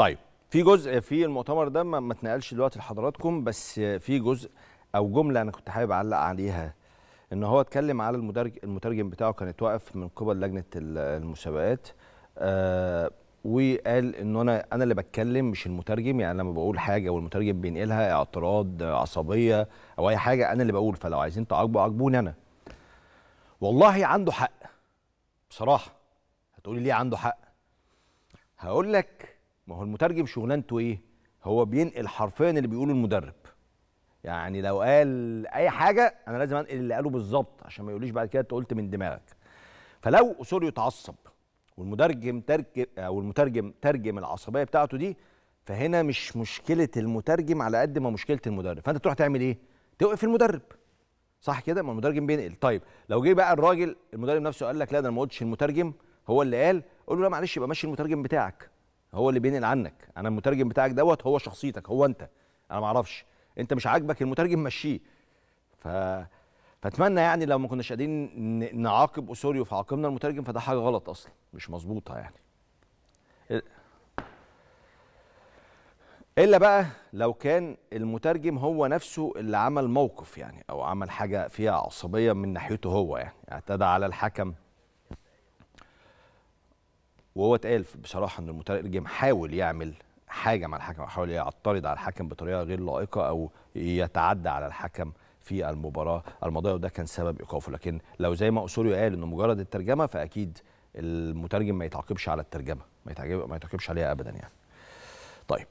طيب في جزء في المؤتمر ده ما اتنقلش دلوقتي لحضراتكم بس في جزء او جمله انا كنت حابب اعلق عليها ان هو اتكلم على المترجم المترجم بتاعه كان اتوقف من قبل لجنه المسابقات آه وقال ان انا انا اللي بتكلم مش المترجم يعني لما بقول حاجه والمترجم بينقلها اعتراض عصبيه او اي حاجه انا اللي بقول فلو عايزين تعاقبوا عاقبوني انا والله عنده حق بصراحه هتقولي ليه عنده حق هقول لك ما هو المترجم شغلانته ايه هو بينقل حرفيا اللي بيقوله المدرب يعني لو قال اي حاجه انا لازم انقل اللي قاله بالظبط عشان ما يقوليش بعد كده انت قلت من دماغك فلو اسوريو اتعصب والمترجم ترجم او المترجم ترجم العصبيه بتاعته دي فهنا مش مشكله المترجم على قد ما مشكله المدرب فانت تروح تعمل ايه توقف المدرب صح كده ما المترجم بينقل طيب لو جه بقى الراجل المدرب نفسه قال لك لا ده انا ما قلتش المترجم هو اللي قال قول له لا معلش يبقى ماشي المترجم بتاعك هو اللي بينقل عنك انا المترجم بتاعك دوت هو شخصيتك هو انت انا ما اعرفش انت مش عاجبك المترجم مشيه ف فاتمنى يعني لو ما كناش قادرين نعاقب اسوريو فعاقبنا المترجم فده حاجه غلط اصلا مش مظبوطه يعني الا بقى لو كان المترجم هو نفسه اللي عمل موقف يعني او عمل حاجه فيها عصبيه من ناحيته هو يعني اعتدى على الحكم وهو اتقال بصراحه ان المترجم حاول يعمل حاجه مع الحكم حاول يعترض على الحكم بطريقه غير لائقه او يتعدى على الحكم في المباراه الماضيه وده كان سبب ايقافه لكن لو زي ما اسوريو قال انه مجرد الترجمه فاكيد المترجم ما يتعاقبش على الترجمه ما يتعاقبش عليها ابدا يعني طيب